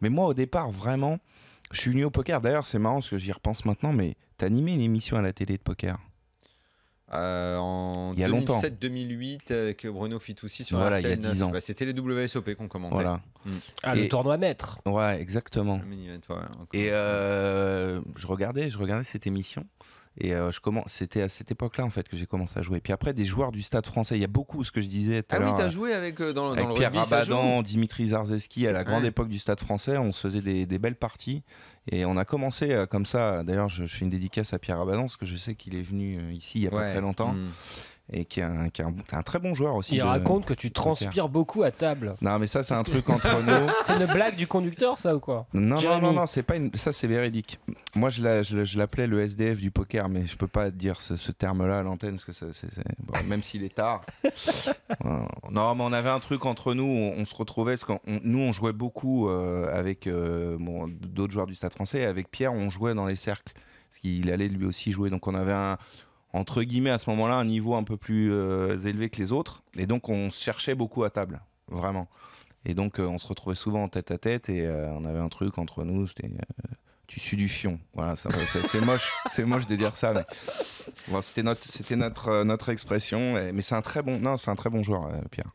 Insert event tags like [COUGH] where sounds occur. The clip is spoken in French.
Mais moi, au départ, vraiment, je suis venu au poker. D'ailleurs, c'est marrant ce que j'y repense maintenant, mais animé une émission à la télé de poker euh, en 2007-2008 avec Bruno Fitoussi sur la télé bah, C'était les WSOP qu'on commentait. Voilà. Mm. Ah, le tournoi maître. Ouais, exactement. et euh, je regardais, je regardais cette émission. Et euh, je commence, c'était à cette époque-là en fait que j'ai commencé à jouer. Puis après, des joueurs du Stade Français, il y a beaucoup ce que je disais. ah à oui, t'as euh, joué avec euh, Pierre rugby, Dimitri Zarzeski à la grande époque du Stade Français. On se faisait des, belles parties et on a commencé comme ça. D'ailleurs, je, fais une dédicace à Pierre Rabadan parce que je sais qu'il est venu ici il y a pas très longtemps. Mm et qui est un, très bon joueur aussi. Il raconte que tu transpires beaucoup à table. Non, mais ça, c'est un truc entre [LAUGHS] nous. C'est une blague du conducteur, ça ou quoi Non, non, non, c'est pas une... ça, c'est véridique. Moi, je l'appelais le SDF du poker, mais je peux pas dire ce, terme-là à l'antenne, parce que même s'il est tard. [LAUGHS] Euh, non, mais on avait un truc entre nous, on, se retrouvait, parce que nous, on jouait beaucoup euh, avec euh, d'autres joueurs du Stade français, et avec Pierre, on jouait dans les cercles, parce qu'il allait lui aussi jouer. Donc, on avait un entre guillemets, à ce moment-là, un niveau un peu plus euh, élevé que les autres. Et donc, on se cherchait beaucoup à table, vraiment. Et donc, euh, on se retrouvait souvent en tête à tête et euh, on avait un truc entre nous, c'était tu suis du fion. Voilà, c'est moche, [LAUGHS] c'est moche de dire ça. Mais... c'était notre, c'était notre, notre expression. mais c'est un très bon, non, c'est un très bon joueur, Pierre.